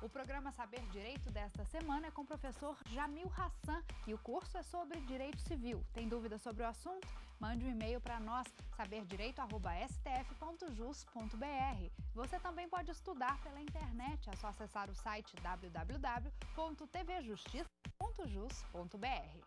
O programa Saber Direito desta semana é com o professor Jamil Hassan e o curso é sobre Direito Civil. Tem dúvida sobre o assunto? Mande um e-mail para nós, saberdireito.stf.jus.br. Você também pode estudar pela internet, é só acessar o site www.tvjustiça.jus.br.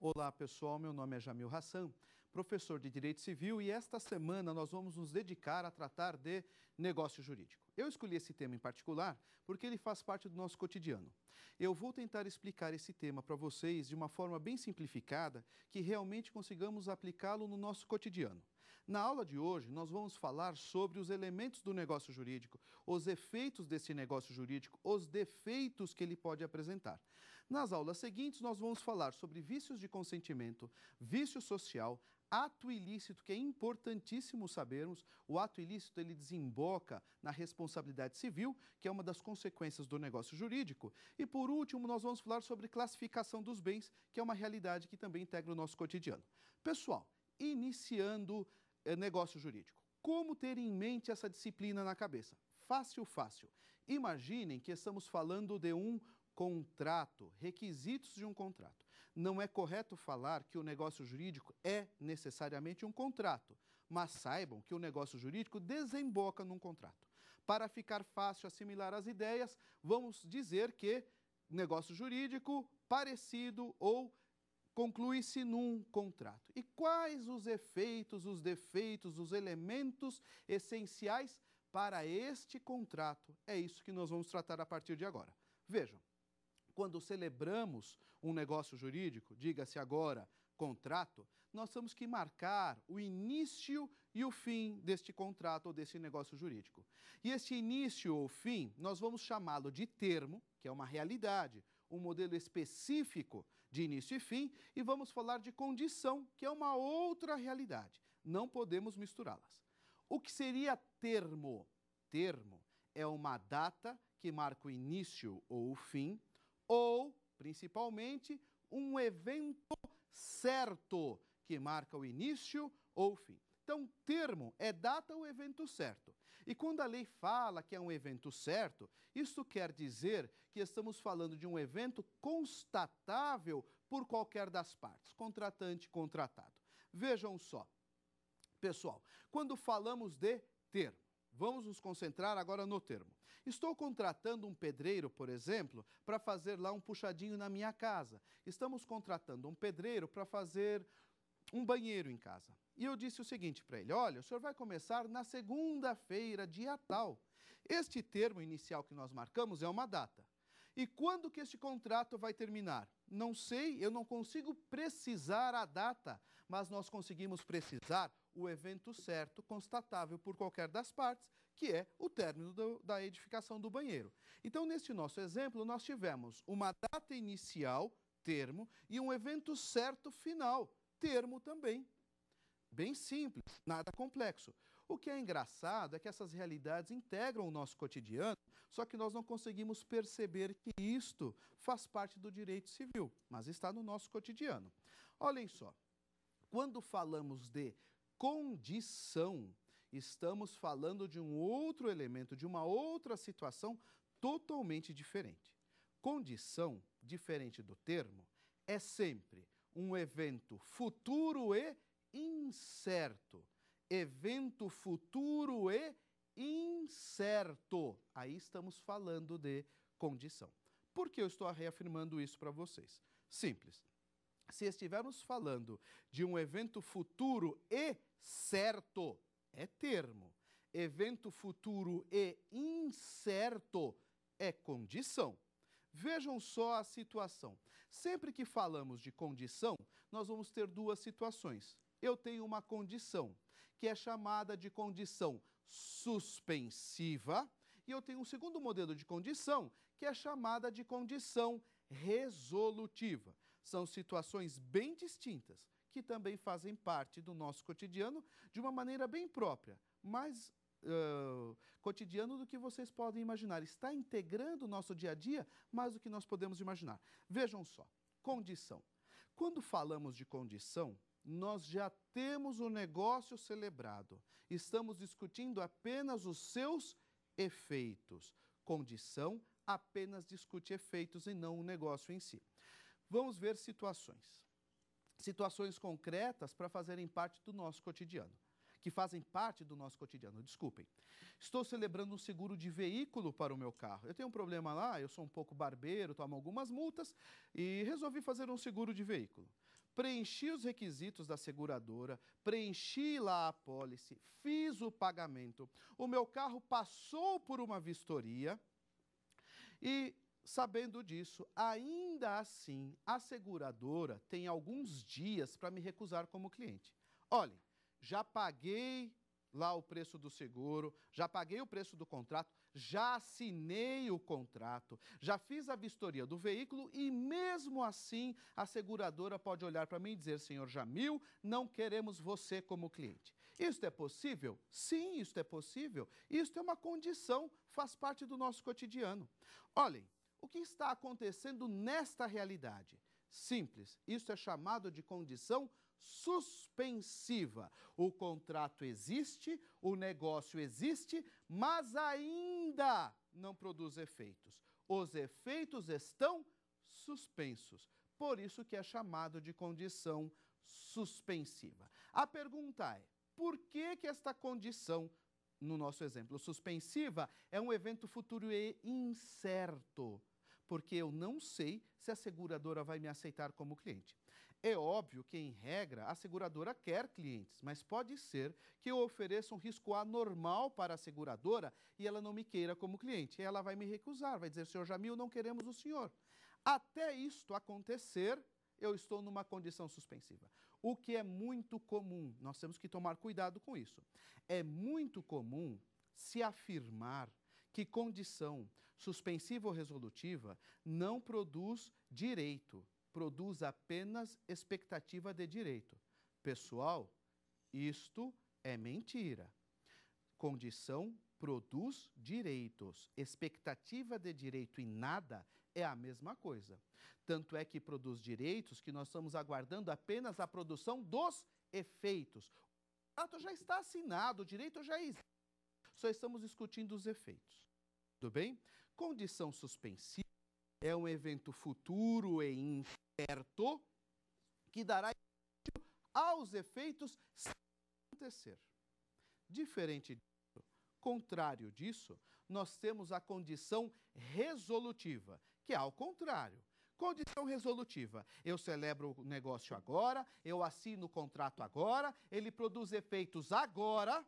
Olá pessoal, meu nome é Jamil Hassan professor de Direito Civil, e esta semana nós vamos nos dedicar a tratar de negócio jurídico. Eu escolhi esse tema em particular porque ele faz parte do nosso cotidiano. Eu vou tentar explicar esse tema para vocês de uma forma bem simplificada que realmente consigamos aplicá-lo no nosso cotidiano. Na aula de hoje, nós vamos falar sobre os elementos do negócio jurídico, os efeitos desse negócio jurídico, os defeitos que ele pode apresentar. Nas aulas seguintes, nós vamos falar sobre vícios de consentimento, vício social, ato ilícito, que é importantíssimo sabermos, o ato ilícito ele desemboca na responsabilidade civil, que é uma das consequências do negócio jurídico. E por último, nós vamos falar sobre classificação dos bens, que é uma realidade que também integra o nosso cotidiano. Pessoal, iniciando eh, negócio jurídico, como ter em mente essa disciplina na cabeça? Fácil, fácil. Imaginem que estamos falando de um contrato, requisitos de um contrato. Não é correto falar que o negócio jurídico é necessariamente um contrato, mas saibam que o negócio jurídico desemboca num contrato. Para ficar fácil assimilar as ideias, vamos dizer que negócio jurídico parecido ou conclui-se num contrato. E quais os efeitos, os defeitos, os elementos essenciais para este contrato? É isso que nós vamos tratar a partir de agora. Vejam, quando celebramos um negócio jurídico, diga-se agora contrato, nós temos que marcar o início e o fim deste contrato ou desse negócio jurídico. E esse início ou fim, nós vamos chamá-lo de termo, que é uma realidade, um modelo específico de início e fim, e vamos falar de condição, que é uma outra realidade. Não podemos misturá-las. O que seria termo? Termo é uma data que marca o início ou o fim ou, principalmente, um evento certo que marca o início ou o fim. Então, termo é data ou evento certo. E quando a lei fala que é um evento certo, isso quer dizer que estamos falando de um evento constatável por qualquer das partes, contratante, contratado. Vejam só, pessoal, quando falamos de termo, Vamos nos concentrar agora no termo. Estou contratando um pedreiro, por exemplo, para fazer lá um puxadinho na minha casa. Estamos contratando um pedreiro para fazer um banheiro em casa. E eu disse o seguinte para ele: olha, o senhor vai começar na segunda-feira, dia tal. Este termo inicial que nós marcamos é uma data. E quando que este contrato vai terminar? Não sei, eu não consigo precisar a data, mas nós conseguimos precisar o evento certo, constatável por qualquer das partes, que é o término do, da edificação do banheiro. Então, neste nosso exemplo, nós tivemos uma data inicial, termo, e um evento certo final, termo também. Bem simples, nada complexo. O que é engraçado é que essas realidades integram o nosso cotidiano, só que nós não conseguimos perceber que isto faz parte do direito civil, mas está no nosso cotidiano. Olhem só, quando falamos de condição. Estamos falando de um outro elemento, de uma outra situação totalmente diferente. Condição, diferente do termo, é sempre um evento futuro e incerto. Evento futuro e incerto. Aí estamos falando de condição. Por que eu estou reafirmando isso para vocês? Simples. Se estivermos falando de um evento futuro e certo é termo, evento futuro e incerto é condição. Vejam só a situação. Sempre que falamos de condição, nós vamos ter duas situações. Eu tenho uma condição, que é chamada de condição suspensiva, e eu tenho um segundo modelo de condição, que é chamada de condição resolutiva. São situações bem distintas que também fazem parte do nosso cotidiano de uma maneira bem própria, mais Uh, cotidiano do que vocês podem imaginar. Está integrando o nosso dia a dia mais do que nós podemos imaginar. Vejam só, condição. Quando falamos de condição, nós já temos o negócio celebrado. Estamos discutindo apenas os seus efeitos. Condição apenas discute efeitos e não o negócio em si. Vamos ver situações situações concretas para fazerem parte do nosso cotidiano. Que fazem parte do nosso cotidiano, desculpem. Estou celebrando um seguro de veículo para o meu carro. Eu tenho um problema lá, eu sou um pouco barbeiro, tomo algumas multas e resolvi fazer um seguro de veículo preenchi os requisitos da seguradora, preenchi lá a apólice, fiz o pagamento, o meu carro passou por uma vistoria e Sabendo disso, ainda assim, a seguradora tem alguns dias para me recusar como cliente. Olhem, já paguei lá o preço do seguro, já paguei o preço do contrato, já assinei o contrato, já fiz a vistoria do veículo e mesmo assim a seguradora pode olhar para mim e dizer: "Senhor Jamil, não queremos você como cliente". Isto é possível? Sim, isto é possível. Isto é uma condição, faz parte do nosso cotidiano. Olhem, o que está acontecendo nesta realidade? Simples, isso é chamado de condição suspensiva. O contrato existe, o negócio existe, mas ainda não produz efeitos. Os efeitos estão suspensos. Por isso que é chamado de condição suspensiva. A pergunta é: por que que esta condição suspensiva? no nosso exemplo. Suspensiva é um evento futuro e incerto, porque eu não sei se a seguradora vai me aceitar como cliente. É óbvio que, em regra, a seguradora quer clientes, mas pode ser que eu ofereça um risco anormal para a seguradora e ela não me queira como cliente. Ela vai me recusar, vai dizer, senhor Jamil, não queremos o senhor. Até isto acontecer, eu estou numa condição suspensiva. O que é muito comum, nós temos que tomar cuidado com isso. É muito comum se afirmar que condição suspensiva ou resolutiva não produz direito, produz apenas expectativa de direito. Pessoal, isto é mentira. Condição produz direitos. Expectativa de direito e nada é a mesma coisa. Tanto é que produz direitos que nós estamos aguardando apenas a produção dos efeitos. O ato já está assinado, o direito já existe. Só estamos discutindo os efeitos. Tudo bem? Condição suspensiva é um evento futuro e incerto que dará aos efeitos se acontecer. Diferente disso, contrário disso, nós temos a condição resolutiva, que é ao contrário. Condição resolutiva. Eu celebro o negócio agora, eu assino o contrato agora, ele produz efeitos agora,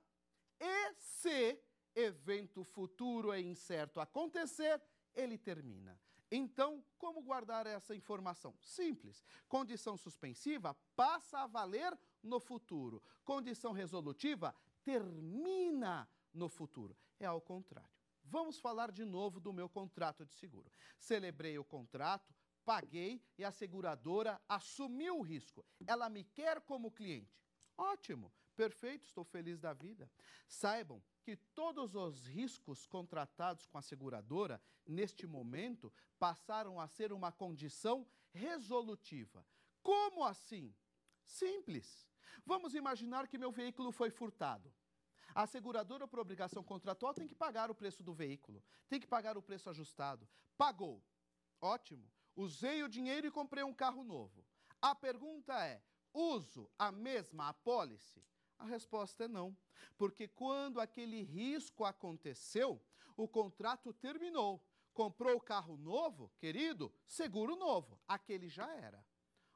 e se evento futuro é incerto acontecer, ele termina. Então, como guardar essa informação? Simples. Condição suspensiva passa a valer no futuro. Condição resolutiva termina no futuro. É ao contrário. Vamos falar de novo do meu contrato de seguro. Celebrei o contrato, paguei e a seguradora assumiu o risco. Ela me quer como cliente. Ótimo, perfeito, estou feliz da vida. Saibam que todos os riscos contratados com a seguradora, neste momento, passaram a ser uma condição resolutiva. Como assim? Simples. Vamos imaginar que meu veículo foi furtado. A seguradora, por obrigação contratual, tem que pagar o preço do veículo, tem que pagar o preço ajustado. Pagou. Ótimo. Usei o dinheiro e comprei um carro novo. A pergunta é: uso a mesma apólice? A resposta é não, porque quando aquele risco aconteceu, o contrato terminou. Comprou o carro novo, querido, seguro novo. Aquele já era.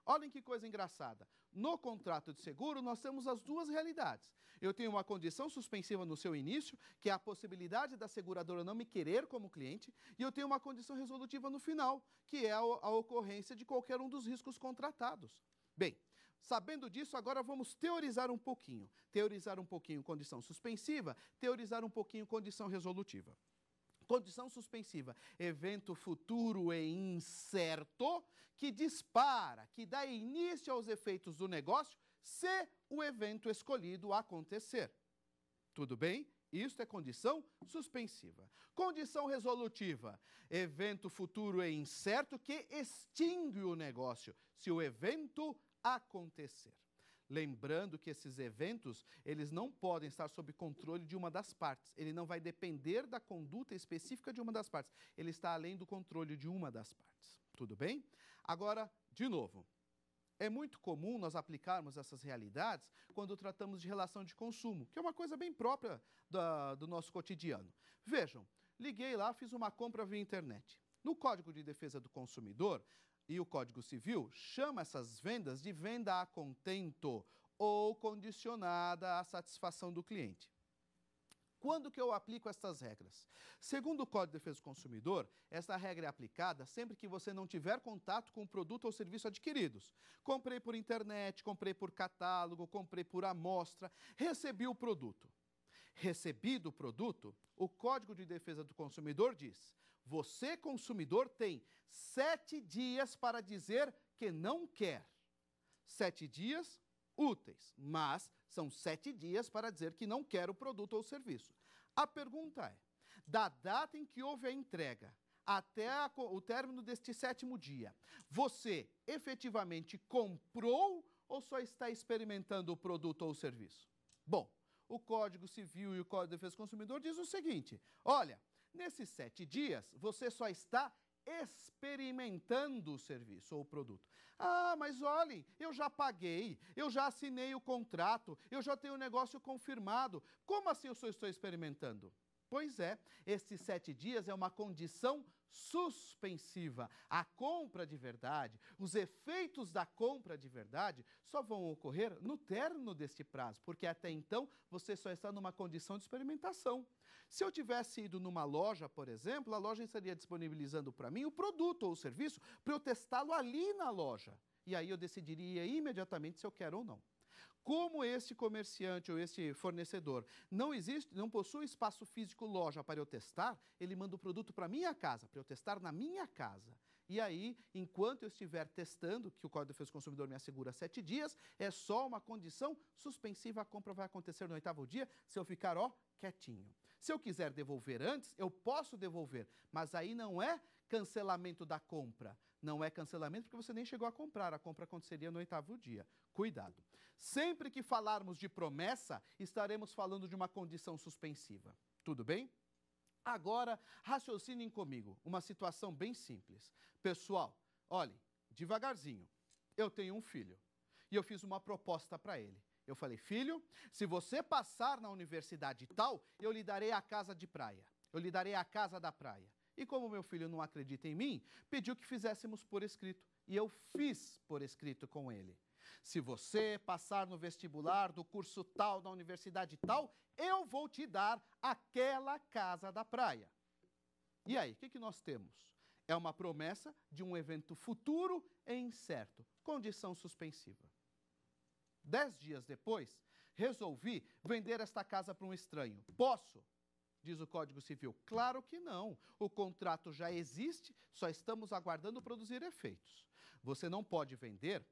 Olhem que coisa engraçada. No contrato de seguro, nós temos as duas realidades. Eu tenho uma condição suspensiva no seu início, que é a possibilidade da seguradora não me querer como cliente, e eu tenho uma condição resolutiva no final, que é a, a ocorrência de qualquer um dos riscos contratados. Bem, sabendo disso, agora vamos teorizar um pouquinho. Teorizar um pouquinho condição suspensiva, teorizar um pouquinho condição resolutiva condição suspensiva, evento futuro e incerto que dispara, que dá início aos efeitos do negócio se o evento escolhido acontecer. Tudo bem? Isto é condição suspensiva. Condição resolutiva: evento futuro e incerto que extingue o negócio se o evento acontecer. Lembrando que esses eventos, eles não podem estar sob controle de uma das partes. Ele não vai depender da conduta específica de uma das partes. Ele está além do controle de uma das partes. Tudo bem? Agora, de novo, é muito comum nós aplicarmos essas realidades quando tratamos de relação de consumo, que é uma coisa bem própria da, do nosso cotidiano. Vejam, liguei lá, fiz uma compra via internet. No Código de Defesa do Consumidor, e o Código Civil chama essas vendas de venda a contento ou condicionada à satisfação do cliente. Quando que eu aplico estas regras? Segundo o Código de Defesa do Consumidor, esta regra é aplicada sempre que você não tiver contato com o produto ou serviço adquiridos. Comprei por internet, comprei por catálogo, comprei por amostra, recebi o produto. Recebido o produto, o Código de Defesa do Consumidor diz: você, consumidor, tem sete dias para dizer que não quer. Sete dias úteis, mas são sete dias para dizer que não quer o produto ou serviço. A pergunta é: da data em que houve a entrega até a, o término deste sétimo dia, você efetivamente comprou ou só está experimentando o produto ou serviço? Bom, o Código Civil e o Código de Defesa do Consumidor diz o seguinte: olha, Nesses sete dias, você só está experimentando o serviço ou o produto. Ah, mas olhem, eu já paguei, eu já assinei o contrato, eu já tenho o negócio confirmado. Como assim eu só estou experimentando? Pois é, esses sete dias é uma condição suspensiva. A compra de verdade, os efeitos da compra de verdade só vão ocorrer no término deste prazo, porque até então você só está numa condição de experimentação. Se eu tivesse ido numa loja, por exemplo, a loja estaria disponibilizando para mim o produto ou o serviço para eu testá-lo ali na loja. E aí eu decidiria imediatamente se eu quero ou não. Como esse comerciante ou esse fornecedor não existe, não possui espaço físico loja para eu testar, ele manda o produto para minha casa, para eu testar na minha casa. E aí, enquanto eu estiver testando, que o Código de Defesa do Consumidor me assegura sete dias, é só uma condição suspensiva, a compra vai acontecer no oitavo dia, se eu ficar, ó, quietinho. Se eu quiser devolver antes, eu posso devolver, mas aí não é cancelamento da compra, não é cancelamento porque você nem chegou a comprar, a compra aconteceria no oitavo dia. Cuidado. Sempre que falarmos de promessa, estaremos falando de uma condição suspensiva. Tudo bem? Agora, raciocinem comigo, uma situação bem simples. Pessoal, olhem, devagarzinho. Eu tenho um filho e eu fiz uma proposta para ele. Eu falei, filho, se você passar na universidade tal, eu lhe darei a casa de praia. Eu lhe darei a casa da praia. E como meu filho não acredita em mim, pediu que fizéssemos por escrito. E eu fiz por escrito com ele. Se você passar no vestibular do curso tal, da universidade tal, eu vou te dar aquela casa da praia. E aí, o que, que nós temos? É uma promessa de um evento futuro e incerto, condição suspensiva. Dez dias depois, resolvi vender esta casa para um estranho. Posso? diz o Código Civil. Claro que não. O contrato já existe, só estamos aguardando produzir efeitos. Você não pode vender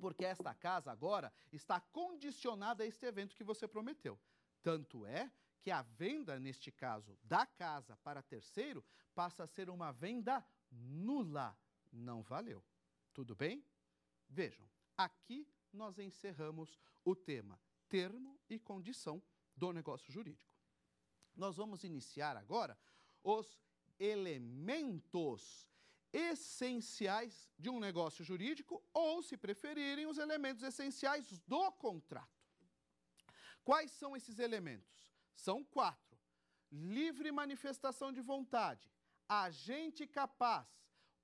porque esta casa agora está condicionada a este evento que você prometeu. Tanto é que a venda, neste caso, da casa para terceiro, passa a ser uma venda nula. Não valeu. Tudo bem? Vejam, aqui nós encerramos o tema termo e condição do negócio jurídico. Nós vamos iniciar agora os elementos essenciais de um negócio jurídico ou, se preferirem, os elementos essenciais do contrato. Quais são esses elementos? São quatro: livre manifestação de vontade, agente capaz,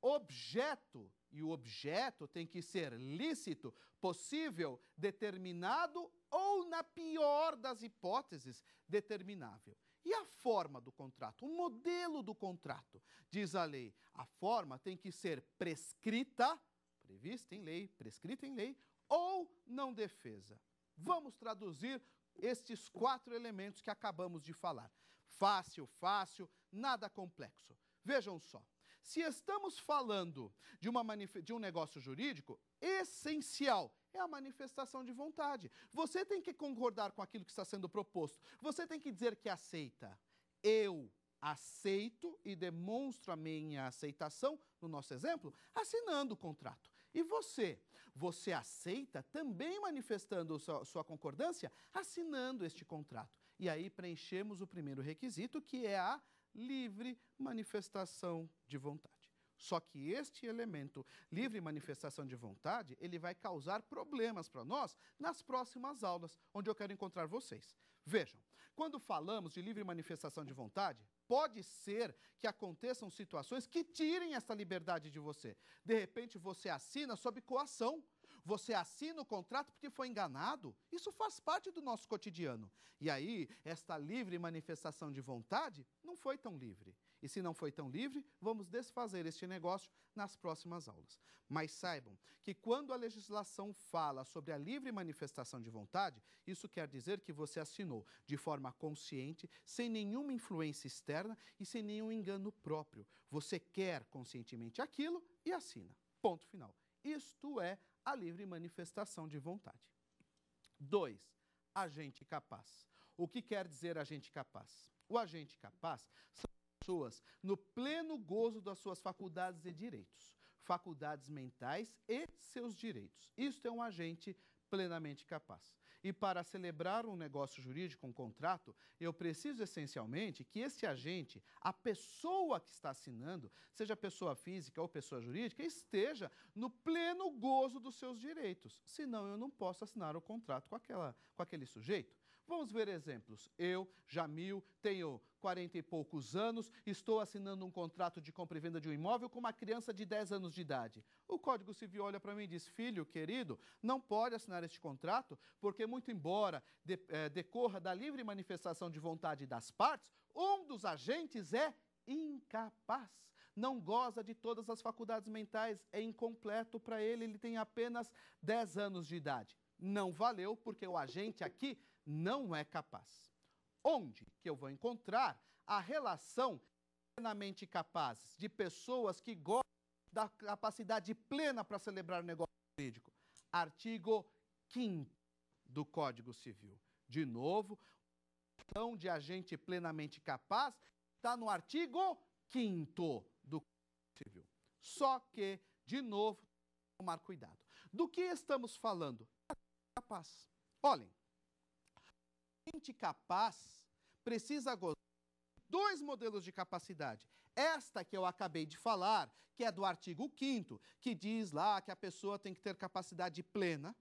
objeto, e o objeto tem que ser lícito, possível, determinado ou, na pior das hipóteses, determinável. E a forma do contrato, o modelo do contrato? Diz a lei, a forma tem que ser prescrita, prevista em lei, prescrita em lei, ou não defesa. Vamos traduzir estes quatro elementos que acabamos de falar. Fácil, fácil, nada complexo. Vejam só, se estamos falando de, uma de um negócio jurídico, essencial, é a manifestação de vontade. Você tem que concordar com aquilo que está sendo proposto. Você tem que dizer que aceita. Eu aceito e demonstro a minha aceitação, no nosso exemplo, assinando o contrato. E você? Você aceita também manifestando sua, sua concordância, assinando este contrato. E aí preenchemos o primeiro requisito, que é a livre manifestação de vontade. Só que este elemento livre manifestação de vontade, ele vai causar problemas para nós nas próximas aulas, onde eu quero encontrar vocês. Vejam, quando falamos de livre manifestação de vontade, pode ser que aconteçam situações que tirem essa liberdade de você. De repente você assina sob coação, você assina o contrato porque foi enganado. Isso faz parte do nosso cotidiano. E aí, esta livre manifestação de vontade não foi tão livre. E se não foi tão livre, vamos desfazer este negócio nas próximas aulas. Mas saibam que quando a legislação fala sobre a livre manifestação de vontade, isso quer dizer que você assinou de forma consciente, sem nenhuma influência externa e sem nenhum engano próprio. Você quer conscientemente aquilo e assina. Ponto final. Isto é a livre manifestação de vontade. 2. Agente capaz. O que quer dizer agente capaz? O agente capaz são pessoas no pleno gozo das suas faculdades e direitos, faculdades mentais e seus direitos. Isto é um agente plenamente capaz. E para celebrar um negócio jurídico, um contrato, eu preciso essencialmente que esse agente, a pessoa que está assinando, seja pessoa física ou pessoa jurídica, esteja no pleno gozo dos seus direitos. Senão eu não posso assinar o contrato com, aquela, com aquele sujeito. Vamos ver exemplos. Eu, Jamil, tenho 40 e poucos anos, estou assinando um contrato de compra e venda de um imóvel com uma criança de 10 anos de idade. O Código Civil olha para mim e diz: Filho, querido, não pode assinar este contrato, porque, muito embora de, é, decorra da livre manifestação de vontade das partes, um dos agentes é incapaz, não goza de todas as faculdades mentais, é incompleto para ele, ele tem apenas 10 anos de idade. Não valeu, porque o agente aqui não é capaz. Onde que eu vou encontrar a relação plenamente capazes, de pessoas que gostam da capacidade plena para celebrar o negócio jurídico? Artigo 5 do Código Civil. De novo, questão de agente plenamente capaz está no artigo 5 do Código Civil. Só que, de novo, tomar cuidado. Do que estamos falando? Capaz. Olhem, capaz precisa gozar dois modelos de capacidade. Esta que eu acabei de falar, que é do artigo 5 que diz lá que a pessoa tem que ter capacidade plena,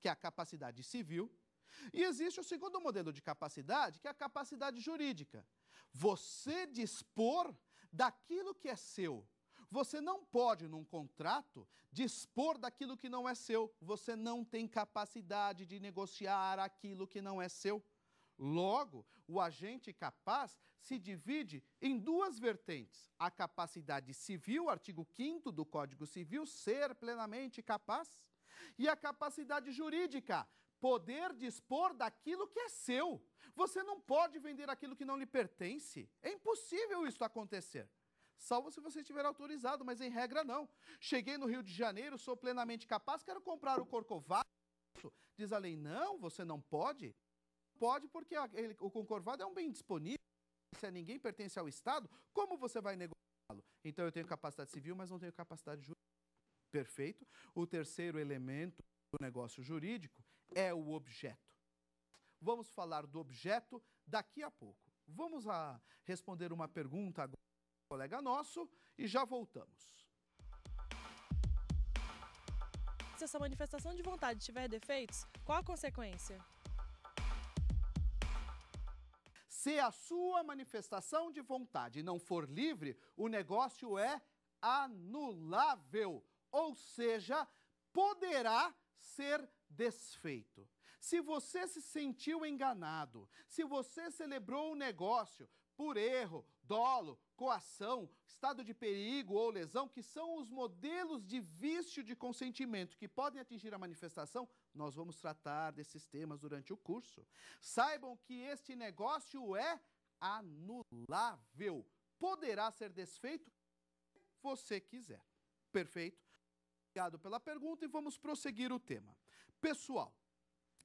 que é a capacidade civil. E existe o segundo modelo de capacidade, que é a capacidade jurídica. Você dispor daquilo que é seu você não pode, num contrato, dispor daquilo que não é seu. Você não tem capacidade de negociar aquilo que não é seu. Logo, o agente capaz se divide em duas vertentes: a capacidade civil, artigo 5 do Código Civil, ser plenamente capaz, e a capacidade jurídica, poder dispor daquilo que é seu. Você não pode vender aquilo que não lhe pertence. É impossível isso acontecer salvo se você estiver autorizado, mas em regra não. Cheguei no Rio de Janeiro, sou plenamente capaz, quero comprar o Corcovado. Diz a lei, não, você não pode. Pode porque ele, o Corcovado é um bem disponível, se a ninguém pertence ao Estado, como você vai negociá-lo? Então eu tenho capacidade civil, mas não tenho capacidade jurídica. Perfeito. O terceiro elemento do negócio jurídico é o objeto. Vamos falar do objeto daqui a pouco. Vamos a responder uma pergunta agora colega nosso e já voltamos. Se essa manifestação de vontade tiver defeitos, qual a consequência? Se a sua manifestação de vontade não for livre, o negócio é anulável, ou seja, poderá ser desfeito. Se você se sentiu enganado, se você celebrou o um negócio por erro dolo, coação, estado de perigo ou lesão, que são os modelos de vício de consentimento que podem atingir a manifestação, nós vamos tratar desses temas durante o curso. Saibam que este negócio é anulável. Poderá ser desfeito se você quiser. Perfeito? Obrigado pela pergunta e vamos prosseguir o tema. Pessoal,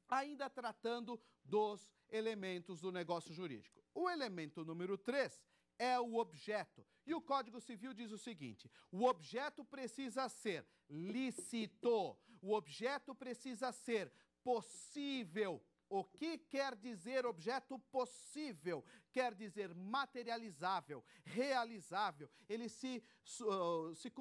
ainda tratando dos elementos do negócio jurídico. O elemento número 3 é o objeto. E o Código Civil diz o seguinte: o objeto precisa ser lícito, o objeto precisa ser possível. O que quer dizer objeto possível? Quer dizer materializável, realizável. Ele se, uh, se,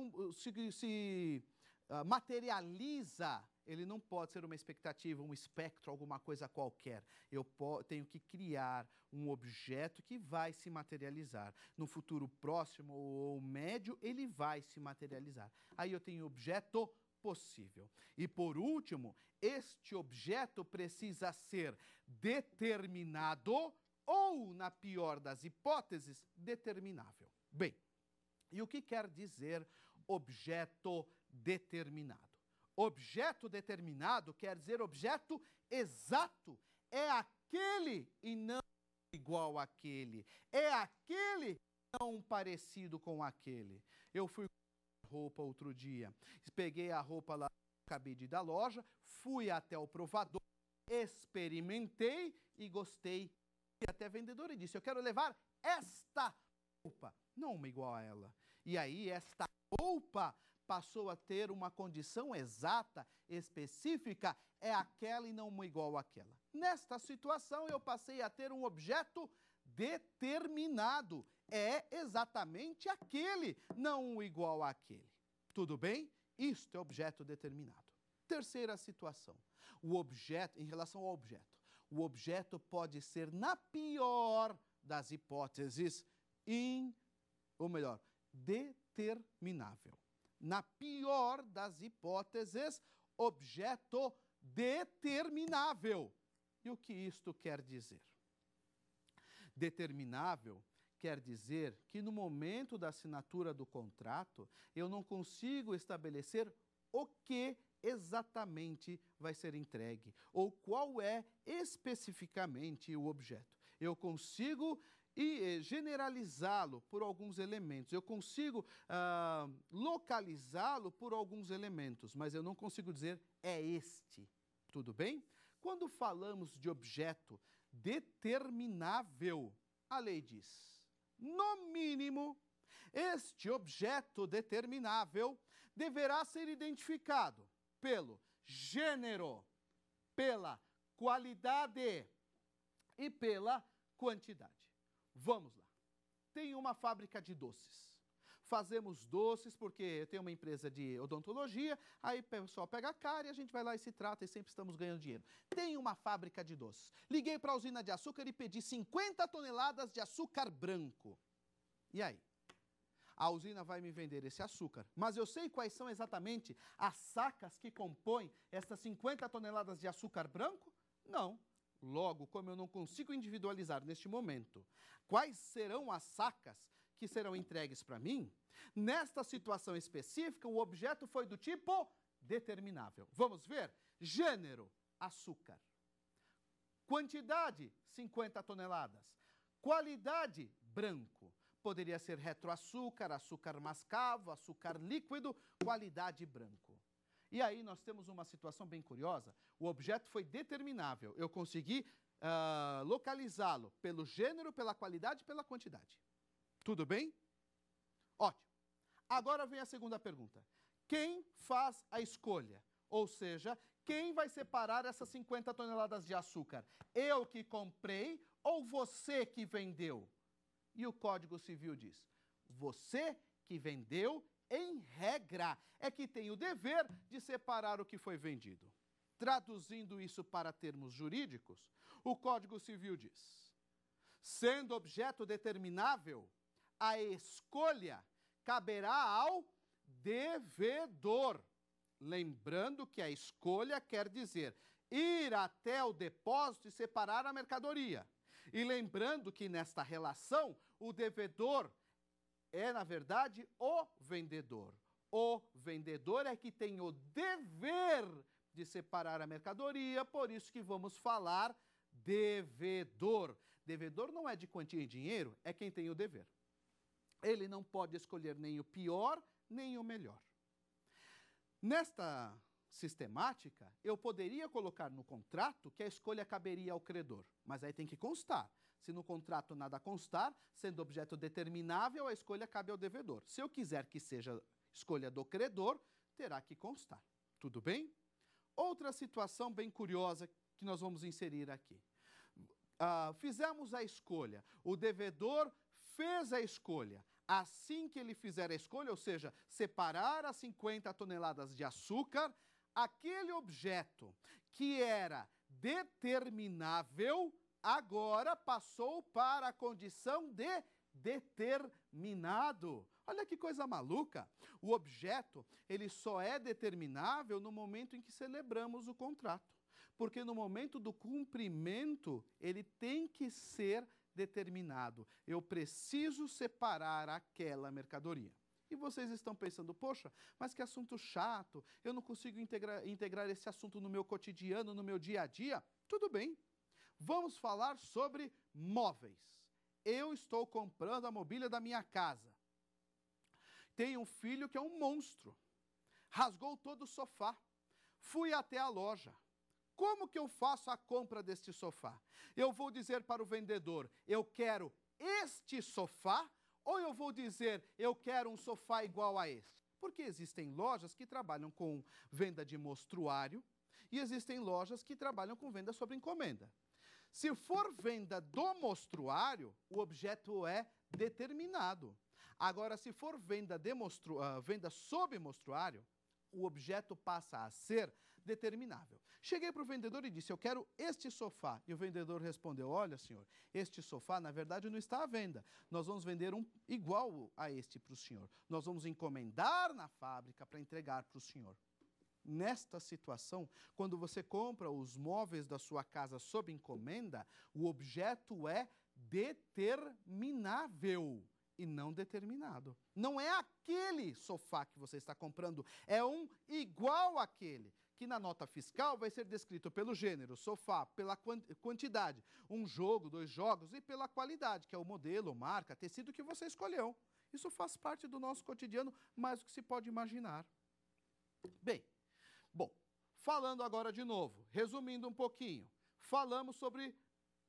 se, se uh, materializa ele não pode ser uma expectativa, um espectro, alguma coisa qualquer. Eu tenho que criar um objeto que vai se materializar. No futuro próximo ou médio, ele vai se materializar. Aí eu tenho objeto possível. E por último, este objeto precisa ser determinado ou, na pior das hipóteses, determinável. Bem, e o que quer dizer objeto determinado? Objeto determinado quer dizer objeto exato. É aquele e não igual àquele. É aquele não parecido com aquele. Eu fui roupa outro dia. Peguei a roupa lá no cabide da loja, fui até o provador, experimentei e gostei. E até a vendedora disse: Eu quero levar esta roupa, não uma igual a ela. E aí, esta roupa passou a ter uma condição exata, específica, é aquela e não uma igual àquela. Nesta situação, eu passei a ter um objeto determinado. É exatamente aquele, não igual àquele. Tudo bem? Isto é objeto determinado. Terceira situação. O objeto, em relação ao objeto, o objeto pode ser, na pior das hipóteses, in, ou melhor, determinável na pior das hipóteses, objeto determinável. E o que isto quer dizer? Determinável quer dizer que no momento da assinatura do contrato, eu não consigo estabelecer o que exatamente vai ser entregue ou qual é especificamente o objeto. Eu consigo e eh, generalizá-lo por alguns elementos. Eu consigo ah, localizá-lo por alguns elementos, mas eu não consigo dizer é este. Tudo bem? Quando falamos de objeto determinável, a lei diz: no mínimo, este objeto determinável deverá ser identificado pelo gênero, pela qualidade e pela quantidade. Vamos lá. Tem uma fábrica de doces. Fazemos doces porque eu tenho uma empresa de odontologia, aí o pessoal pega a cara e a gente vai lá e se trata e sempre estamos ganhando dinheiro. Tem uma fábrica de doces. Liguei para a usina de açúcar e pedi 50 toneladas de açúcar branco. E aí? A usina vai me vender esse açúcar, mas eu sei quais são exatamente as sacas que compõem essas 50 toneladas de açúcar branco? Não. Logo, como eu não consigo individualizar neste momento quais serão as sacas que serão entregues para mim, nesta situação específica, o objeto foi do tipo determinável. Vamos ver? Gênero: açúcar. Quantidade: 50 toneladas. Qualidade: branco. Poderia ser retroaçúcar, açúcar mascavo, açúcar líquido, qualidade branco. E aí nós temos uma situação bem curiosa. O objeto foi determinável. Eu consegui uh, localizá-lo pelo gênero, pela qualidade e pela quantidade. Tudo bem? Ótimo. Agora vem a segunda pergunta. Quem faz a escolha? Ou seja, quem vai separar essas 50 toneladas de açúcar? Eu que comprei ou você que vendeu? E o Código Civil diz: você que vendeu em regra, é que tem o dever de separar o que foi vendido. Traduzindo isso para termos jurídicos, o Código Civil diz: sendo objeto determinável, a escolha caberá ao devedor. Lembrando que a escolha quer dizer ir até o depósito e separar a mercadoria. E lembrando que nesta relação, o devedor é, na verdade, o vendedor. O vendedor é que tem o dever de separar a mercadoria, por isso que vamos falar devedor. Devedor não é de quantia em dinheiro, é quem tem o dever. Ele não pode escolher nem o pior, nem o melhor. Nesta sistemática, eu poderia colocar no contrato que a escolha caberia ao credor, mas aí tem que constar se no contrato nada constar, sendo objeto determinável, a escolha cabe ao devedor. Se eu quiser que seja escolha do credor, terá que constar. Tudo bem? Outra situação bem curiosa que nós vamos inserir aqui. Uh, fizemos a escolha, o devedor fez a escolha. Assim que ele fizer a escolha, ou seja, separar as 50 toneladas de açúcar, aquele objeto que era determinável agora passou para a condição de determinado. Olha que coisa maluca! O objeto, ele só é determinável no momento em que celebramos o contrato. Porque no momento do cumprimento, ele tem que ser determinado. Eu preciso separar aquela mercadoria. E vocês estão pensando, poxa, mas que assunto chato, eu não consigo integra integrar esse assunto no meu cotidiano, no meu dia a dia. Tudo bem, Vamos falar sobre móveis. Eu estou comprando a mobília da minha casa. Tenho um filho que é um monstro. Rasgou todo o sofá. Fui até a loja. Como que eu faço a compra deste sofá? Eu vou dizer para o vendedor: eu quero este sofá, ou eu vou dizer: eu quero um sofá igual a este? Porque existem lojas que trabalham com venda de mostruário e existem lojas que trabalham com venda sobre encomenda. Se for venda do mostruário, o objeto é determinado. Agora, se for venda, de mostru... uh, venda sob mostruário, o objeto passa a ser determinável. Cheguei para o vendedor e disse, eu quero este sofá. E o vendedor respondeu, olha senhor, este sofá na verdade não está à venda. Nós vamos vender um igual a este para o senhor. Nós vamos encomendar na fábrica para entregar para o senhor. Nesta situação, quando você compra os móveis da sua casa sob encomenda, o objeto é determinável e não determinado. Não é aquele sofá que você está comprando, é um igual àquele, que na nota fiscal vai ser descrito pelo gênero, sofá, pela quantidade, um jogo, dois jogos e pela qualidade, que é o modelo, marca, tecido que você escolheu. Isso faz parte do nosso cotidiano, mais do que se pode imaginar. Bem, Bom, falando agora de novo, resumindo um pouquinho, falamos sobre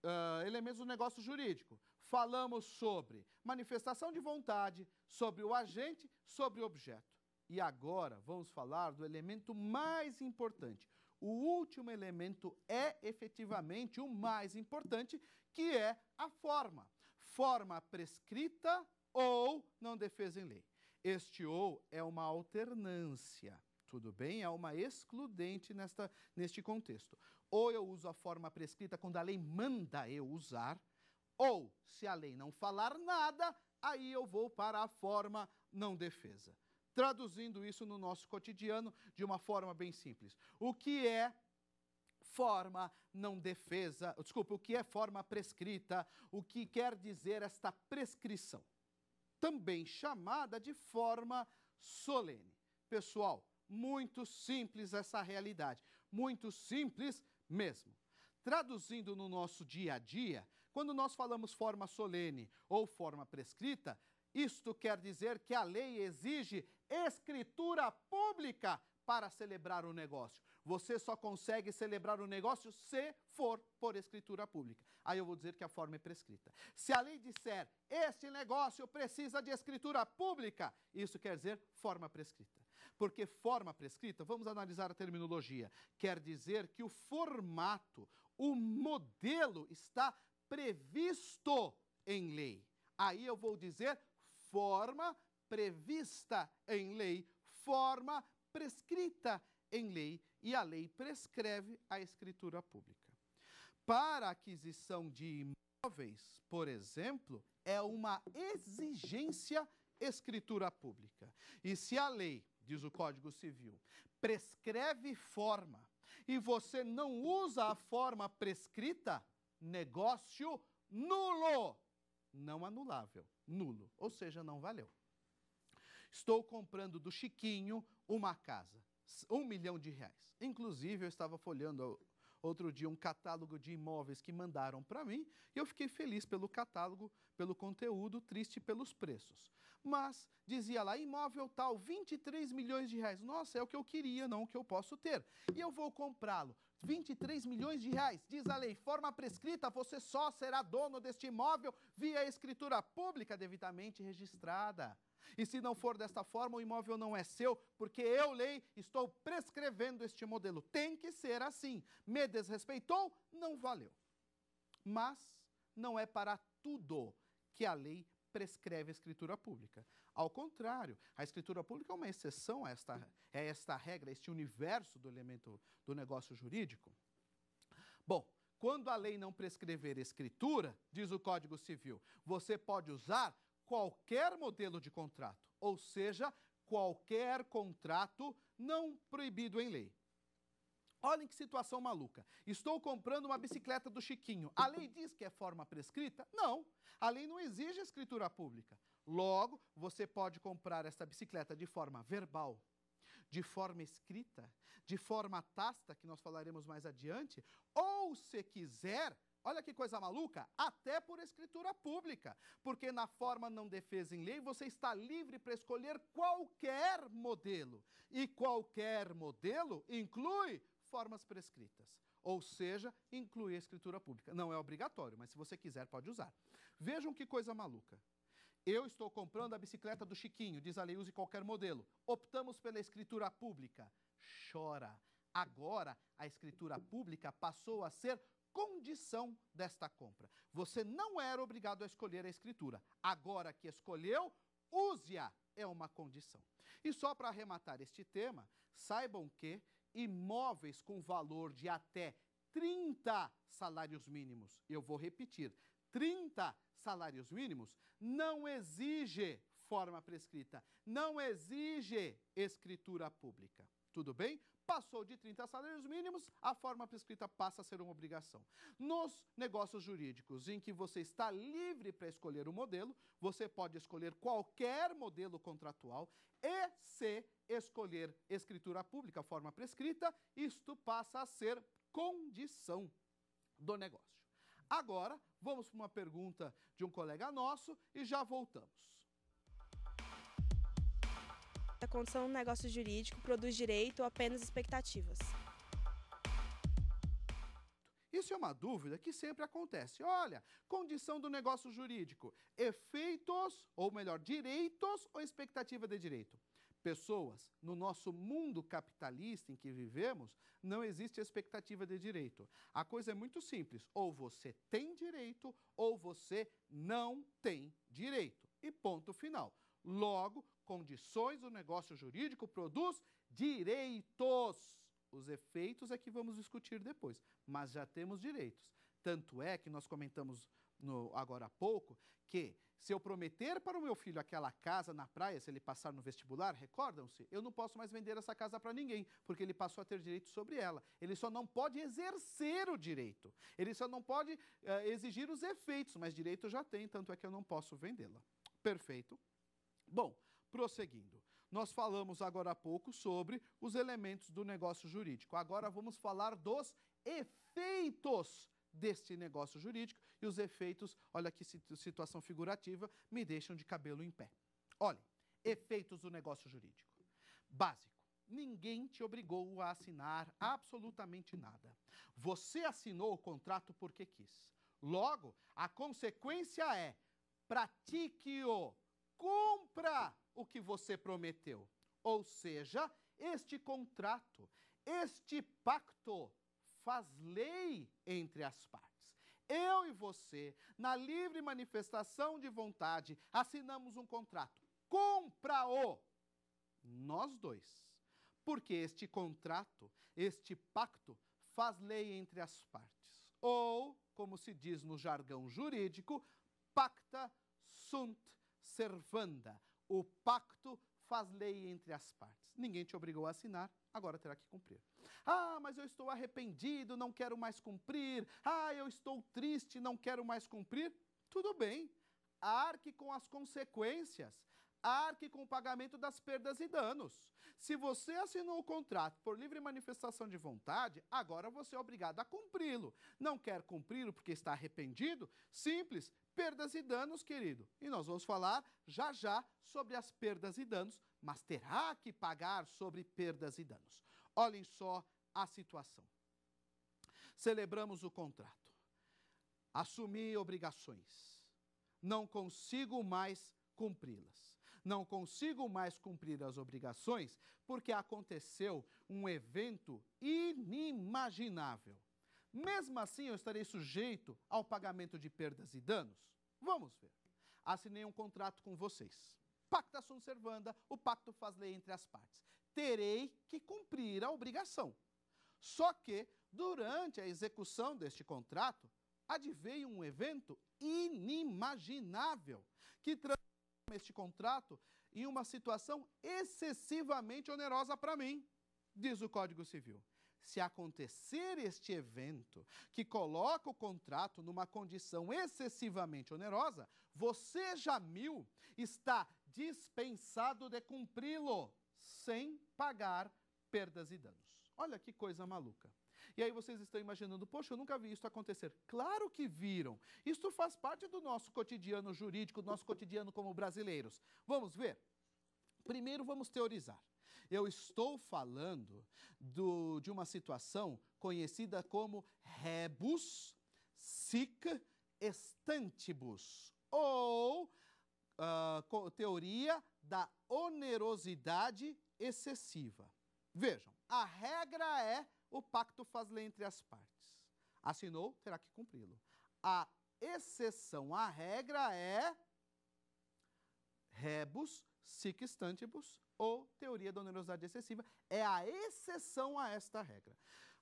Uh, elementos do negócio jurídico. Falamos sobre manifestação de vontade, sobre o agente, sobre o objeto. E agora vamos falar do elemento mais importante. O último elemento é efetivamente o mais importante, que é a forma. Forma prescrita ou não defesa em lei. Este ou é uma alternância. Tudo bem? Há é uma excludente nesta, neste contexto. Ou eu uso a forma prescrita quando a lei manda eu usar, ou, se a lei não falar nada, aí eu vou para a forma não defesa. Traduzindo isso no nosso cotidiano de uma forma bem simples. O que é forma não defesa, desculpa, o que é forma prescrita, o que quer dizer esta prescrição, também chamada de forma solene. Pessoal, muito simples essa realidade, muito simples mesmo. Traduzindo no nosso dia a dia, quando nós falamos forma solene ou forma prescrita, isto quer dizer que a lei exige escritura pública para celebrar o negócio. Você só consegue celebrar o negócio se for por escritura pública. Aí eu vou dizer que a forma é prescrita. Se a lei disser este negócio precisa de escritura pública, isso quer dizer forma prescrita. Porque forma prescrita, vamos analisar a terminologia, quer dizer que o formato, o modelo está previsto em lei. Aí eu vou dizer forma prevista em lei, forma prescrita em lei, e a lei prescreve a escritura pública. Para aquisição de imóveis, por exemplo, é uma exigência escritura pública. E se a lei diz o Código Civil, prescreve forma e você não usa a forma prescrita, negócio nulo, não anulável, nulo, ou seja, não valeu. Estou comprando do Chiquinho uma casa, um milhão de reais. Inclusive, eu estava folhando outro dia um catálogo de imóveis que mandaram para mim e eu fiquei feliz pelo catálogo, pelo conteúdo, triste pelos preços. Mas dizia lá, imóvel tal, 23 milhões de reais. Nossa, é o que eu queria, não o que eu posso ter. E eu vou comprá-lo. 23 milhões de reais. Diz a lei, forma prescrita, você só será dono deste imóvel via escritura pública devidamente registrada. E se não for desta forma, o imóvel não é seu, porque eu, lei, estou prescrevendo este modelo. Tem que ser assim. Me desrespeitou, não valeu. Mas não é para tudo que a lei prescreve a escritura pública. Ao contrário, a escritura pública é uma exceção a esta, a esta regra, a este universo do elemento do negócio jurídico. Bom, quando a lei não prescrever escritura, diz o Código Civil, você pode usar qualquer modelo de contrato, ou seja, qualquer contrato não proibido em lei. Olhem que situação maluca. Estou comprando uma bicicleta do Chiquinho. A lei diz que é forma prescrita? Não. A lei não exige escritura pública. Logo, você pode comprar essa bicicleta de forma verbal, de forma escrita, de forma tasta, que nós falaremos mais adiante, ou se quiser, Olha que coisa maluca, até por escritura pública, porque na forma não defesa em lei você está livre para escolher qualquer modelo. E qualquer modelo inclui formas prescritas, ou seja, inclui a escritura pública. Não é obrigatório, mas se você quiser, pode usar. Vejam que coisa maluca. Eu estou comprando a bicicleta do Chiquinho, diz a lei, use qualquer modelo. Optamos pela escritura pública. Chora. Agora, a escritura pública passou a ser condição desta compra. Você não era obrigado a escolher a escritura. Agora que escolheu, use-a. É uma condição. E só para arrematar este tema, saibam que imóveis com valor de até 30 salários mínimos, eu vou repetir, 30 salários mínimos, não exige forma prescrita, não exige escritura pública. Tudo bem? Passou de 30 salários mínimos, a forma prescrita passa a ser uma obrigação. Nos negócios jurídicos em que você está livre para escolher o modelo, você pode escolher qualquer modelo contratual e se escolher escritura pública, forma prescrita, isto passa a ser condição do negócio. Agora, vamos para uma pergunta de um colega nosso e já voltamos condição um negócio jurídico produz direito ou apenas expectativas. Isso é uma dúvida que sempre acontece. Olha, condição do negócio jurídico: efeitos, ou melhor, direitos ou expectativa de direito? Pessoas, no nosso mundo capitalista em que vivemos, não existe expectativa de direito. A coisa é muito simples: ou você tem direito ou você não tem direito. E ponto final. Logo, condições, o negócio jurídico produz direitos. Os efeitos é que vamos discutir depois, mas já temos direitos. Tanto é que nós comentamos no, agora há pouco que se eu prometer para o meu filho aquela casa na praia, se ele passar no vestibular, recordam-se, eu não posso mais vender essa casa para ninguém, porque ele passou a ter direito sobre ela. Ele só não pode exercer o direito. Ele só não pode uh, exigir os efeitos, mas direito já tem, tanto é que eu não posso vendê-la. Perfeito. Bom, Prosseguindo, nós falamos agora há pouco sobre os elementos do negócio jurídico. Agora vamos falar dos efeitos deste negócio jurídico e os efeitos, olha que situação figurativa, me deixam de cabelo em pé. Olhem, efeitos do negócio jurídico. Básico. Ninguém te obrigou a assinar absolutamente nada. Você assinou o contrato porque quis. Logo, a consequência é pratique-o, cumpra o que você prometeu. Ou seja, este contrato, este pacto faz lei entre as partes. Eu e você, na livre manifestação de vontade, assinamos um contrato. Compra-o! Nós dois. Porque este contrato, este pacto, faz lei entre as partes. Ou, como se diz no jargão jurídico, pacta sunt servanda o pacto faz lei entre as partes. Ninguém te obrigou a assinar, agora terá que cumprir. Ah, mas eu estou arrependido, não quero mais cumprir. Ah, eu estou triste, não quero mais cumprir. Tudo bem, arque com as consequências arque com o pagamento das perdas e danos. Se você assinou o contrato por livre manifestação de vontade, agora você é obrigado a cumpri-lo. Não quer cumpri-lo porque está arrependido? Simples, perdas e danos, querido. E nós vamos falar já já sobre as perdas e danos, mas terá que pagar sobre perdas e danos. Olhem só a situação. Celebramos o contrato. Assumi obrigações. Não consigo mais cumpri-las não consigo mais cumprir as obrigações porque aconteceu um evento inimaginável. Mesmo assim, eu estarei sujeito ao pagamento de perdas e danos? Vamos ver. Assinei um contrato com vocês. Pacta sunt servanda, o pacto faz lei entre as partes. Terei que cumprir a obrigação. Só que, durante a execução deste contrato, adveio um evento inimaginável que este contrato em uma situação excessivamente onerosa para mim, diz o Código Civil. Se acontecer este evento que coloca o contrato numa condição excessivamente onerosa, você, Jamil, está dispensado de cumpri-lo sem pagar perdas e danos. Olha que coisa maluca. E aí vocês estão imaginando, poxa, eu nunca vi isso acontecer. Claro que viram. Isso faz parte do nosso cotidiano jurídico, do nosso cotidiano como brasileiros. Vamos ver? Primeiro vamos teorizar. Eu estou falando do, de uma situação conhecida como rebus sic estantibus, ou uh, teoria da onerosidade excessiva. Vejam, a regra é o pacto faz lei entre as partes. Assinou, terá que cumpri-lo. A exceção à regra é rebus sic stantibus ou teoria da onerosidade excessiva. É a exceção a esta regra.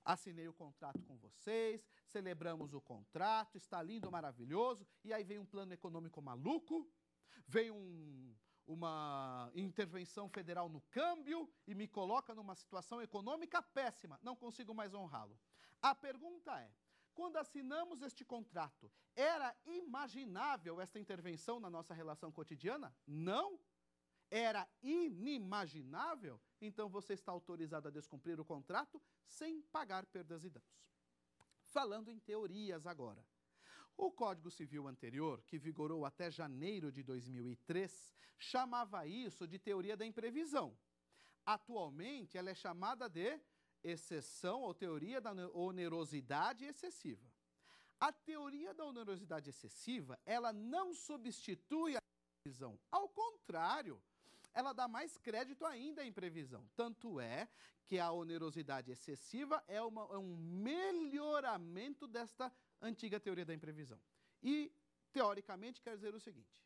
Assinei o contrato com vocês, celebramos o contrato, está lindo, maravilhoso, e aí vem um plano econômico maluco, vem um, uma intervenção federal no câmbio e me coloca numa situação econômica péssima. Não consigo mais honrá-lo. A pergunta é: quando assinamos este contrato, era imaginável esta intervenção na nossa relação cotidiana? Não. Era inimaginável? Então você está autorizado a descumprir o contrato sem pagar perdas e danos. Falando em teorias agora. O Código Civil anterior, que vigorou até janeiro de 2003, chamava isso de teoria da imprevisão. Atualmente, ela é chamada de exceção ou teoria da onerosidade excessiva. A teoria da onerosidade excessiva, ela não substitui a imprevisão. Ao contrário, ela dá mais crédito ainda à imprevisão. Tanto é que a onerosidade excessiva é, uma, é um melhoramento desta antiga teoria da imprevisão. E, teoricamente, quer dizer o seguinte,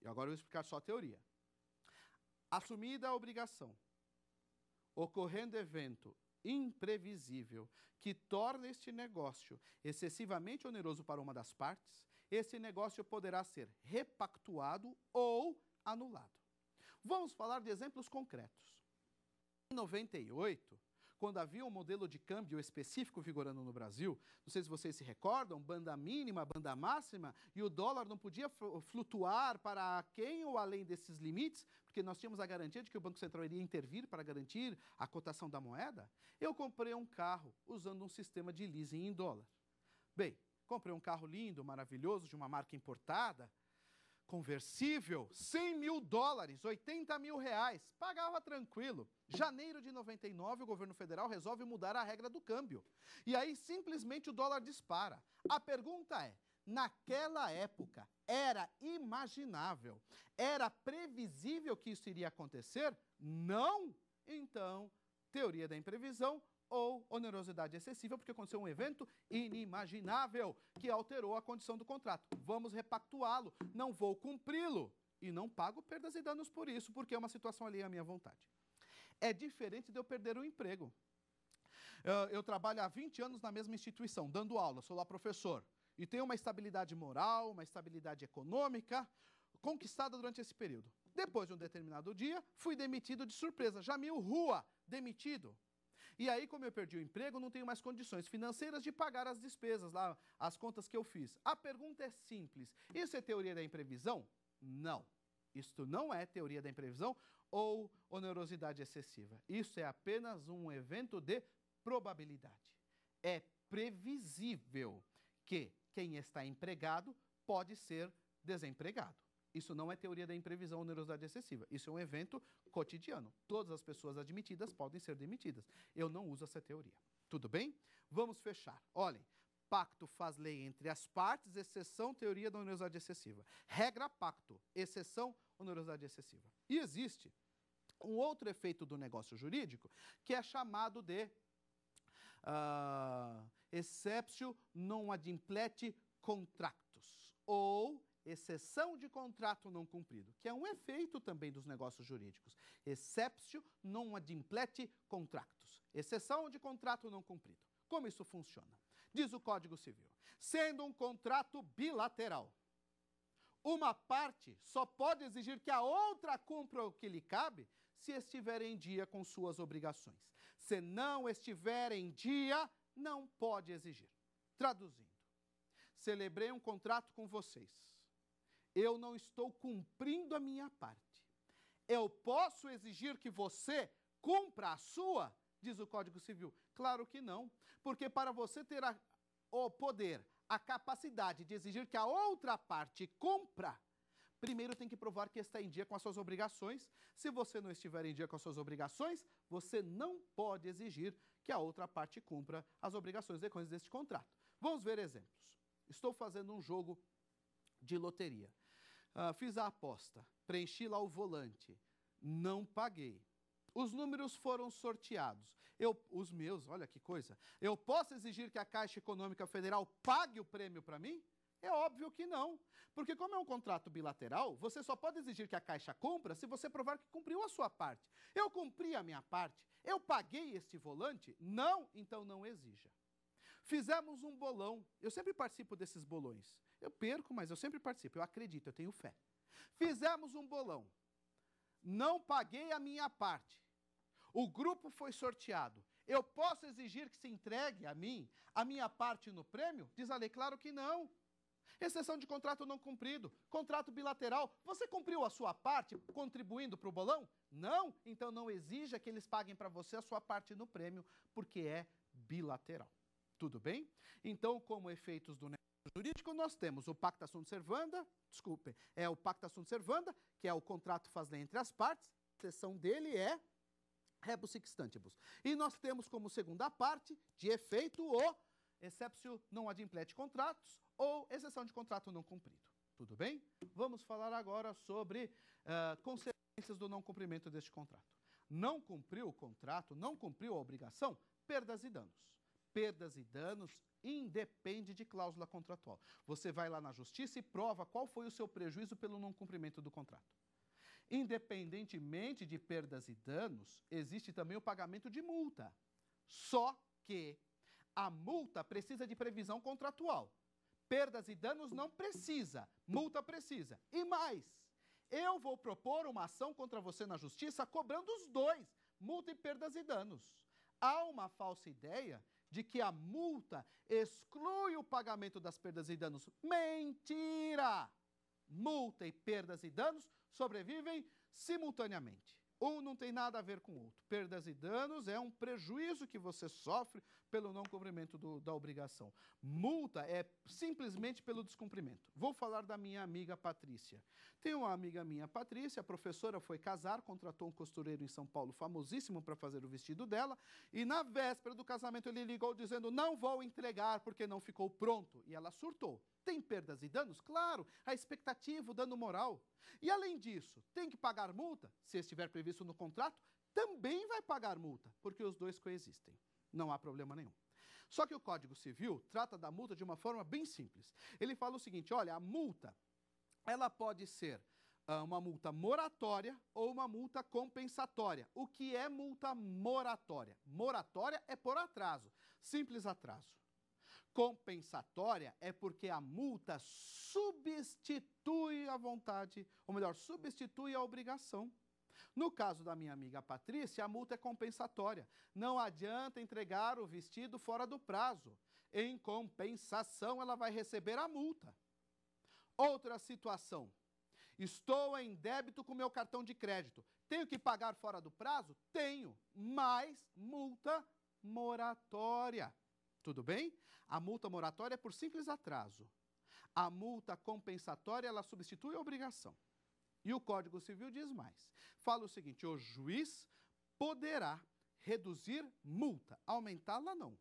e agora eu vou explicar só a teoria. Assumida a obrigação, ocorrendo evento imprevisível que torna este negócio excessivamente oneroso para uma das partes, esse negócio poderá ser repactuado ou anulado. Vamos falar de exemplos concretos. Em 98, quando havia um modelo de câmbio específico vigorando no Brasil, não sei se vocês se recordam, banda mínima, banda máxima, e o dólar não podia flutuar para quem ou além desses limites, porque nós tínhamos a garantia de que o Banco Central iria intervir para garantir a cotação da moeda. Eu comprei um carro usando um sistema de leasing em dólar. Bem, comprei um carro lindo, maravilhoso, de uma marca importada, conversível, 100 mil dólares, 80 mil reais, pagava tranquilo. Janeiro de 99, o governo federal resolve mudar a regra do câmbio. E aí simplesmente o dólar dispara. A pergunta é: naquela época era imaginável, era previsível que isso iria acontecer? Não! Então, teoria da imprevisão ou onerosidade excessiva, porque aconteceu um evento inimaginável que alterou a condição do contrato. Vamos repactuá-lo, não vou cumpri-lo e não pago perdas e danos por isso, porque é uma situação ali à minha vontade. É diferente de eu perder o emprego. Eu, eu trabalho há 20 anos na mesma instituição, dando aula, sou lá professor, e tenho uma estabilidade moral, uma estabilidade econômica conquistada durante esse período. Depois de um determinado dia, fui demitido de surpresa. Jamil Rua, demitido. E aí, como eu perdi o emprego, não tenho mais condições financeiras de pagar as despesas lá, as contas que eu fiz. A pergunta é simples: isso é teoria da imprevisão? Não. Isto não é teoria da imprevisão ou onerosidade excessiva. Isso é apenas um evento de probabilidade. É previsível que quem está empregado pode ser desempregado. Isso não é teoria da imprevisão ou onerosidade excessiva. Isso é um evento cotidiano. Todas as pessoas admitidas podem ser demitidas. Eu não uso essa teoria. Tudo bem? Vamos fechar. Olhem, pacto faz lei entre as partes, exceção teoria da onerosidade excessiva. Regra pacto, exceção onerosidade excessiva. E existe um outro efeito do negócio jurídico que é chamado de uh, exceptio non adimplete contractus ou exceção de contrato não cumprido, que é um efeito também dos negócios jurídicos. Exceptio non adimplete contractus. Exceção de contrato não cumprido. Como isso funciona? Diz o Código Civil. Sendo um contrato bilateral, uma parte só pode exigir que a outra cumpra o que lhe cabe se estiver em dia com suas obrigações. Se não estiver em dia, não pode exigir. Traduzindo, celebrei um contrato com vocês eu não estou cumprindo a minha parte. Eu posso exigir que você cumpra a sua, diz o Código Civil. Claro que não, porque para você ter a, o poder, a capacidade de exigir que a outra parte cumpra, primeiro tem que provar que está em dia com as suas obrigações. Se você não estiver em dia com as suas obrigações, você não pode exigir que a outra parte cumpra as obrigações decorrentes deste contrato. Vamos ver exemplos. Estou fazendo um jogo de loteria. Uh, fiz a aposta, preenchi lá o volante, não paguei. Os números foram sorteados. Eu, os meus, olha que coisa. Eu posso exigir que a Caixa Econômica Federal pague o prêmio para mim? É óbvio que não. Porque, como é um contrato bilateral, você só pode exigir que a Caixa compra se você provar que cumpriu a sua parte. Eu cumpri a minha parte? Eu paguei este volante? Não, então não exija. Fizemos um bolão. Eu sempre participo desses bolões. Eu perco, mas eu sempre participo. Eu acredito, eu tenho fé. Fizemos um bolão. Não paguei a minha parte. O grupo foi sorteado. Eu posso exigir que se entregue a mim a minha parte no prêmio? Diz a lei, claro que não. Exceção de contrato não cumprido, contrato bilateral. Você cumpriu a sua parte contribuindo para o bolão? Não, então não exija que eles paguem para você a sua parte no prêmio, porque é bilateral. Tudo bem? Então, como efeitos do negócio jurídico, nós temos o pacta sunt servanda, desculpe, é o pacta sunt servanda, que é o contrato faz lei entre as partes, a exceção dele é rebus sic stantibus. E nós temos como segunda parte, de efeito, o excepcio não adimplete contratos ou exceção de contrato não cumprido. Tudo bem? Vamos falar agora sobre uh, consequências do não cumprimento deste contrato. Não cumpriu o contrato, não cumpriu a obrigação, perdas e danos perdas e danos independe de cláusula contratual. Você vai lá na justiça e prova qual foi o seu prejuízo pelo não cumprimento do contrato. Independentemente de perdas e danos, existe também o pagamento de multa. Só que a multa precisa de previsão contratual. Perdas e danos não precisa, multa precisa. E mais, eu vou propor uma ação contra você na justiça cobrando os dois, multa e perdas e danos. Há uma falsa ideia de que a multa exclui o pagamento das perdas e danos. Mentira! Multa e perdas e danos sobrevivem simultaneamente. Um não tem nada a ver com o outro. Perdas e danos é um prejuízo que você sofre pelo não cumprimento do, da obrigação. Multa é simplesmente pelo descumprimento. Vou falar da minha amiga Patrícia. Tem uma amiga minha, Patrícia, a professora foi casar, contratou um costureiro em São Paulo famosíssimo para fazer o vestido dela, e na véspera do casamento ele ligou dizendo: "Não vou entregar porque não ficou pronto". E ela surtou. Tem perdas e danos? Claro, a expectativa, o dano moral. E além disso, tem que pagar multa? Se estiver previsto no contrato, também vai pagar multa, porque os dois coexistem não há problema nenhum. Só que o Código Civil trata da multa de uma forma bem simples. Ele fala o seguinte: olha, a multa ela pode ser ah, uma multa moratória ou uma multa compensatória. O que é multa moratória? Moratória é por atraso, simples atraso. Compensatória é porque a multa substitui a vontade, ou melhor, substitui a obrigação. No caso da minha amiga Patrícia, a multa é compensatória. Não adianta entregar o vestido fora do prazo. Em compensação, ela vai receber a multa. Outra situação. Estou em débito com meu cartão de crédito. Tenho que pagar fora do prazo? Tenho, mas multa moratória. Tudo bem? A multa moratória é por simples atraso. A multa compensatória, ela substitui a obrigação. E o Código Civil diz mais. Fala o seguinte: o juiz poderá reduzir multa, aumentá-la não.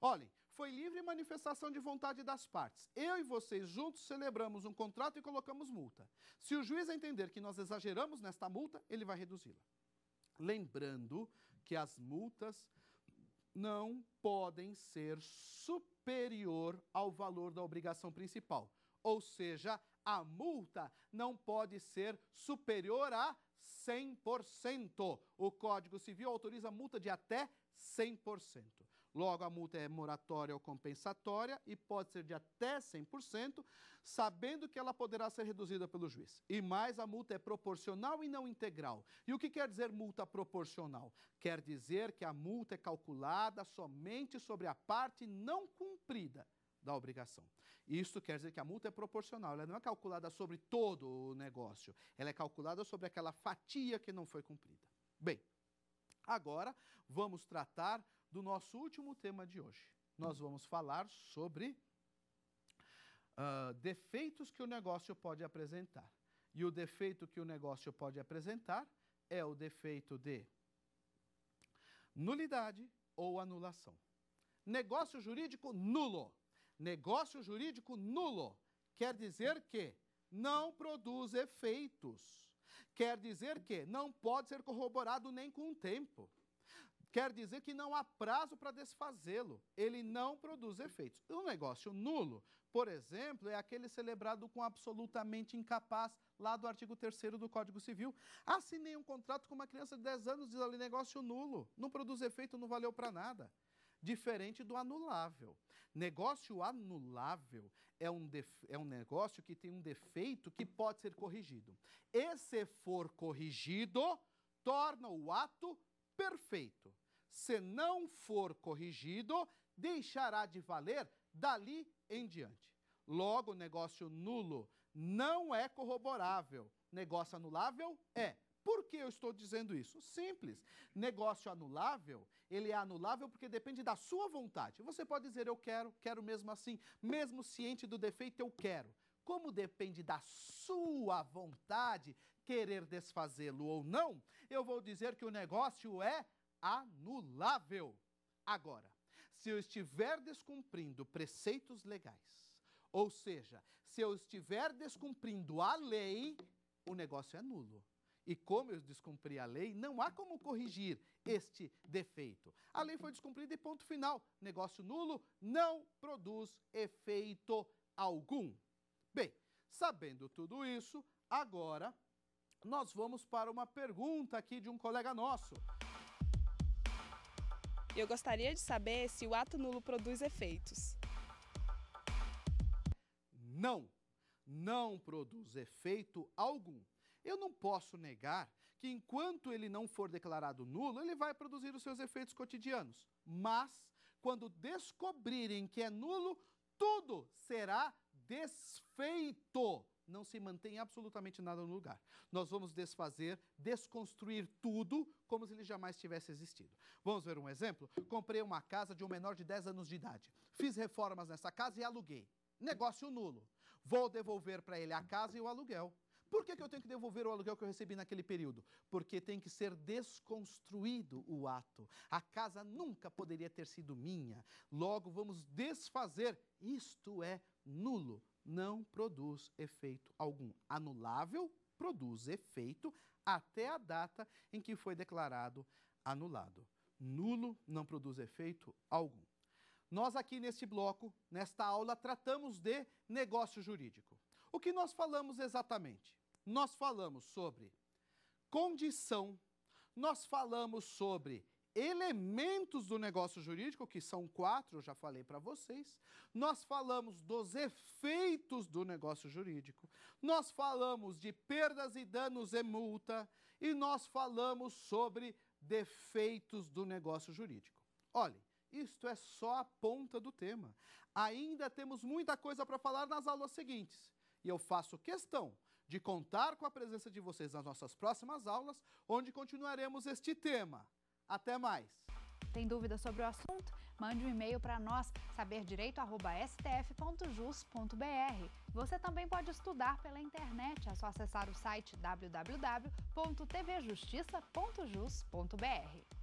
Olhem, foi livre manifestação de vontade das partes. Eu e vocês juntos celebramos um contrato e colocamos multa. Se o juiz entender que nós exageramos nesta multa, ele vai reduzi-la. Lembrando que as multas não podem ser superior ao valor da obrigação principal, ou seja, a multa não pode ser superior a 100%. O Código Civil autoriza multa de até 100%. Logo, a multa é moratória ou compensatória e pode ser de até 100%, sabendo que ela poderá ser reduzida pelo juiz. E mais, a multa é proporcional e não integral. E o que quer dizer multa proporcional? Quer dizer que a multa é calculada somente sobre a parte não cumprida da obrigação. Isso quer dizer que a multa é proporcional, ela não é calculada sobre todo o negócio, ela é calculada sobre aquela fatia que não foi cumprida. Bem, agora vamos tratar do nosso último tema de hoje. Nós vamos falar sobre uh, defeitos que o negócio pode apresentar. E o defeito que o negócio pode apresentar é o defeito de nulidade ou anulação. Negócio jurídico nulo Negócio jurídico nulo quer dizer que não produz efeitos. Quer dizer que não pode ser corroborado nem com o tempo. Quer dizer que não há prazo para desfazê-lo. Ele não produz efeitos. Um negócio nulo, por exemplo, é aquele celebrado com absolutamente incapaz, lá do artigo 3 do Código Civil. Assinei um contrato com uma criança de 10 anos, diz ali negócio nulo, não produz efeito, não valeu para nada diferente do anulável. Negócio anulável é um, é um negócio que tem um defeito que pode ser corrigido. E se for corrigido, torna o ato perfeito. Se não for corrigido, deixará de valer dali em diante. Logo, negócio nulo não é corroborável. Negócio anulável é. Por que eu estou dizendo isso? Simples. Negócio anulável, ele é anulável porque depende da sua vontade. Você pode dizer eu quero, quero mesmo assim, mesmo ciente do defeito, eu quero. Como depende da sua vontade querer desfazê-lo ou não, eu vou dizer que o negócio é anulável. Agora, se eu estiver descumprindo preceitos legais, ou seja, se eu estiver descumprindo a lei, o negócio é nulo e como eu descumpri a lei, não há como corrigir este defeito. A lei foi descumprida e ponto final. Negócio nulo não produz efeito algum. Bem, sabendo tudo isso, agora nós vamos para uma pergunta aqui de um colega nosso. Eu gostaria de saber se o ato nulo produz efeitos. Não, não produz efeito algum. Eu não posso negar que enquanto ele não for declarado nulo, ele vai produzir os seus efeitos cotidianos. Mas, quando descobrirem que é nulo, tudo será desfeito. Não se mantém absolutamente nada no lugar. Nós vamos desfazer, desconstruir tudo como se ele jamais tivesse existido. Vamos ver um exemplo? Comprei uma casa de um menor de 10 anos de idade. Fiz reformas nessa casa e aluguei. Negócio nulo. Vou devolver para ele a casa e o aluguel. Por que, que eu tenho que devolver o aluguel que eu recebi naquele período? Porque tem que ser desconstruído o ato. A casa nunca poderia ter sido minha. Logo, vamos desfazer. Isto é nulo. Não produz efeito algum. Anulável produz efeito até a data em que foi declarado anulado. Nulo não produz efeito algum. Nós aqui neste bloco, nesta aula, tratamos de negócio jurídico. O que nós falamos exatamente? Nós falamos sobre condição, nós falamos sobre elementos do negócio jurídico, que são quatro, eu já falei para vocês. Nós falamos dos efeitos do negócio jurídico. Nós falamos de perdas e danos e multa. E nós falamos sobre defeitos do negócio jurídico. Olhem, isto é só a ponta do tema. Ainda temos muita coisa para falar nas aulas seguintes. E eu faço questão de contar com a presença de vocês nas nossas próximas aulas, onde continuaremos este tema. Até mais! Tem dúvida sobre o assunto? Mande um e-mail para nós, saberdireito.stf.jus.br. Você também pode estudar pela internet, é só acessar o site www.tvjustiça.jus.br.